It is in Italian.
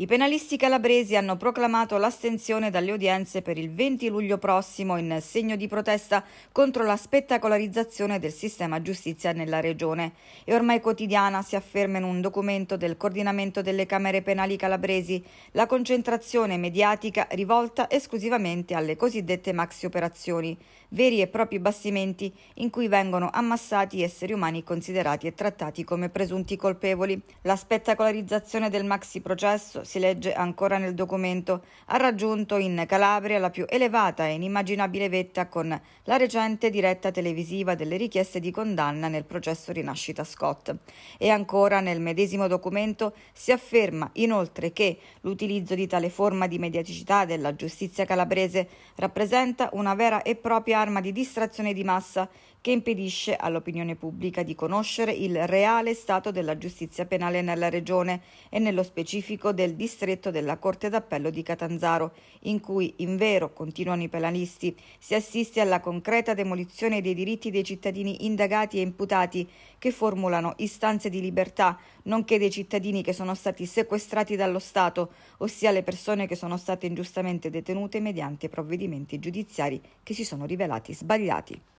I penalisti calabresi hanno proclamato l'astensione dalle udienze per il 20 luglio prossimo in segno di protesta contro la spettacolarizzazione del sistema giustizia nella regione. E ormai quotidiana, si afferma in un documento del coordinamento delle Camere Penali Calabresi, la concentrazione mediatica rivolta esclusivamente alle cosiddette maxi operazioni, veri e propri bastimenti in cui vengono ammassati esseri umani considerati e trattati come presunti colpevoli. La spettacolarizzazione del maxi processo si legge ancora nel documento, ha raggiunto in Calabria la più elevata e inimmaginabile vetta con la recente diretta televisiva delle richieste di condanna nel processo Rinascita Scott. E ancora nel medesimo documento si afferma inoltre che l'utilizzo di tale forma di mediaticità della giustizia calabrese rappresenta una vera e propria arma di distrazione di massa che impedisce all'opinione pubblica di conoscere il reale stato della giustizia penale nella regione e nello specifico del distretto della Corte d'Appello di Catanzaro, in cui, in vero, continuano i penalisti, si assiste alla concreta demolizione dei diritti dei cittadini indagati e imputati che formulano istanze di libertà, nonché dei cittadini che sono stati sequestrati dallo Stato, ossia le persone che sono state ingiustamente detenute mediante provvedimenti giudiziari che si sono rivelati sbagliati.